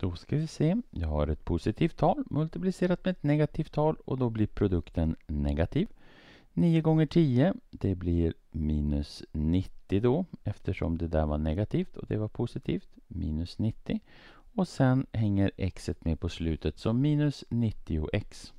Då ska vi se. Jag har ett positivt tal multiplicerat med ett negativt tal och då blir produkten negativ. 9 gånger 10, det blir minus 90 då eftersom det där var negativt och det var positivt. Minus 90. Och sen hänger x med på slutet, så minus 90x.